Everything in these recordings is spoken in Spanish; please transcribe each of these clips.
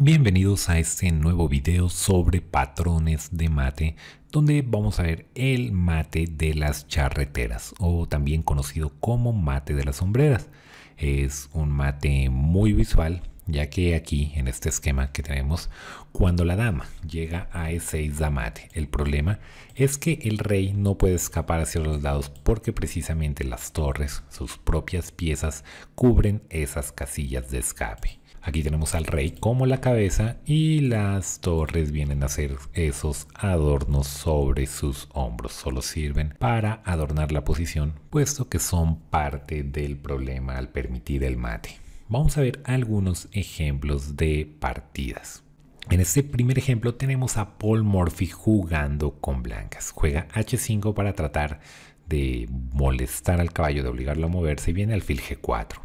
Bienvenidos a este nuevo video sobre patrones de mate donde vamos a ver el mate de las charreteras o también conocido como mate de las sombreras. Es un mate muy visual ya que aquí en este esquema que tenemos cuando la dama llega a E6 mate el problema es que el rey no puede escapar hacia los lados porque precisamente las torres sus propias piezas cubren esas casillas de escape. Aquí tenemos al rey como la cabeza y las torres vienen a ser esos adornos sobre sus hombros. Solo sirven para adornar la posición, puesto que son parte del problema al permitir el mate. Vamos a ver algunos ejemplos de partidas. En este primer ejemplo tenemos a Paul Murphy jugando con blancas. Juega H5 para tratar de molestar al caballo, de obligarlo a moverse y viene alfil G4.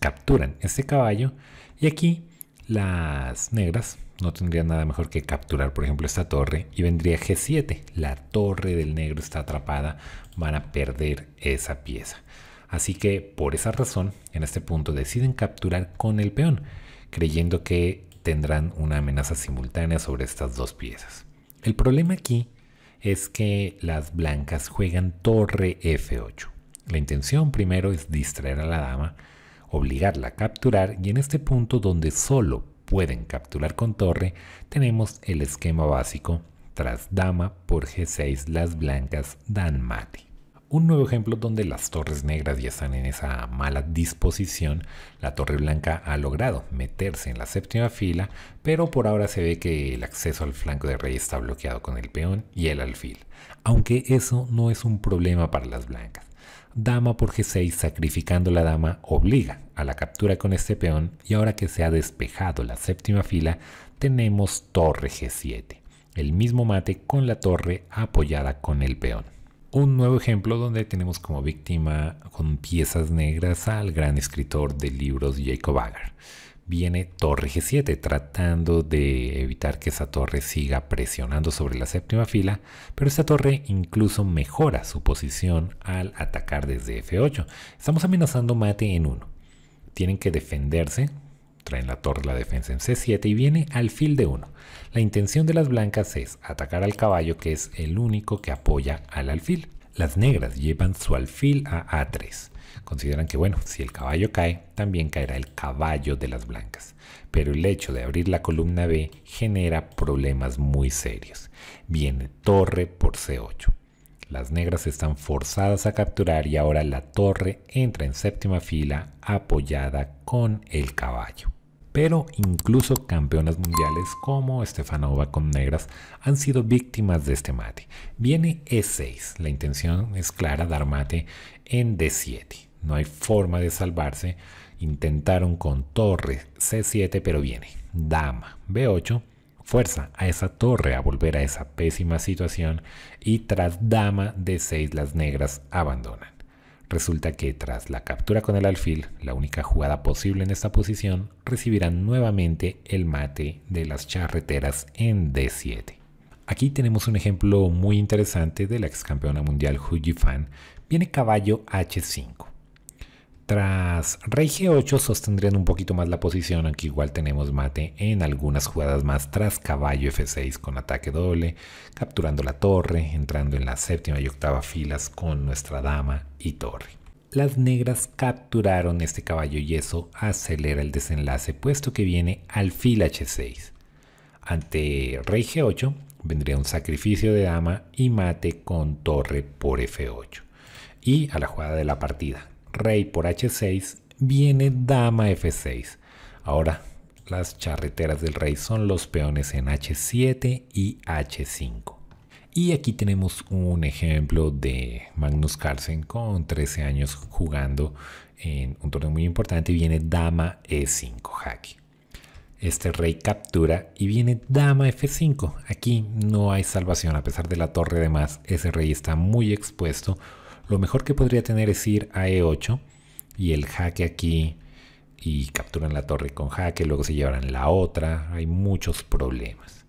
Capturan este caballo y aquí las negras no tendrían nada mejor que capturar, por ejemplo, esta torre y vendría G7. La torre del negro está atrapada, van a perder esa pieza. Así que por esa razón, en este punto deciden capturar con el peón, creyendo que tendrán una amenaza simultánea sobre estas dos piezas. El problema aquí es que las blancas juegan torre F8. La intención primero es distraer a la dama, obligarla a capturar y en este punto donde solo pueden capturar con torre tenemos el esquema básico tras dama por g6 las blancas dan mate. Un nuevo ejemplo donde las torres negras ya están en esa mala disposición, la torre blanca ha logrado meterse en la séptima fila, pero por ahora se ve que el acceso al flanco de rey está bloqueado con el peón y el alfil, aunque eso no es un problema para las blancas dama por G6 sacrificando la dama obliga a la captura con este peón y ahora que se ha despejado la séptima fila tenemos torre G7, el mismo mate con la torre apoyada con el peón. Un nuevo ejemplo donde tenemos como víctima con piezas negras al gran escritor de libros Jacob Agar viene torre G7, tratando de evitar que esa torre siga presionando sobre la séptima fila, pero esta torre incluso mejora su posición al atacar desde F8. Estamos amenazando mate en 1. Tienen que defenderse, traen la torre la defensa en C7 y viene alfil de 1. La intención de las blancas es atacar al caballo que es el único que apoya al alfil. Las negras llevan su alfil a A3. Consideran que, bueno, si el caballo cae, también caerá el caballo de las blancas. Pero el hecho de abrir la columna B genera problemas muy serios. Viene torre por C8. Las negras están forzadas a capturar y ahora la torre entra en séptima fila apoyada con el caballo pero incluso campeonas mundiales como Stefanova con negras han sido víctimas de este mate. Viene E6, la intención es clara, dar mate en D7. No hay forma de salvarse, intentaron con torre C7, pero viene dama B8, fuerza a esa torre a volver a esa pésima situación y tras dama D6 las negras abandonan. Resulta que tras la captura con el alfil, la única jugada posible en esta posición, recibirán nuevamente el mate de las charreteras en D7. Aquí tenemos un ejemplo muy interesante de la ex campeona mundial Hujifan, Fan. Viene caballo H5. Tras rey g8 sostendrían un poquito más la posición, aunque igual tenemos mate en algunas jugadas más tras caballo f6 con ataque doble, capturando la torre, entrando en la séptima y octava filas con nuestra dama y torre. Las negras capturaron este caballo y eso acelera el desenlace puesto que viene al alfil h6. Ante rey g8 vendría un sacrificio de dama y mate con torre por f8. Y a la jugada de la partida, rey por h6, viene dama f6. Ahora, las charreteras del rey son los peones en h7 y h5. Y aquí tenemos un ejemplo de Magnus Carlsen con 13 años jugando en un torneo muy importante. Viene dama e5 jaque. Este rey captura y viene dama f5. Aquí no hay salvación a pesar de la torre de más. Ese rey está muy expuesto lo mejor que podría tener es ir a E8 y el jaque aquí y capturan la torre con jaque, luego se llevarán la otra, hay muchos problemas.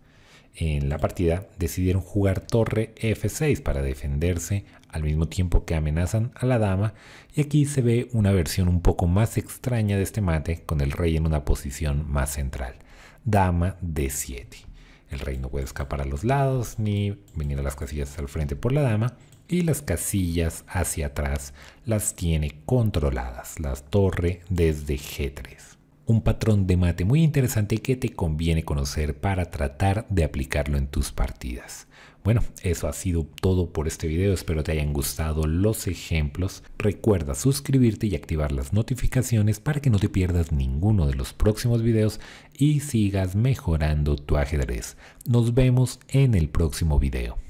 En la partida decidieron jugar torre F6 para defenderse al mismo tiempo que amenazan a la dama y aquí se ve una versión un poco más extraña de este mate con el rey en una posición más central. Dama D7. El rey no puede escapar a los lados ni venir a las casillas al frente por la dama. Y las casillas hacia atrás las tiene controladas, las torre desde G3 un patrón de mate muy interesante que te conviene conocer para tratar de aplicarlo en tus partidas. Bueno, eso ha sido todo por este video, espero te hayan gustado los ejemplos. Recuerda suscribirte y activar las notificaciones para que no te pierdas ninguno de los próximos videos y sigas mejorando tu ajedrez. Nos vemos en el próximo video.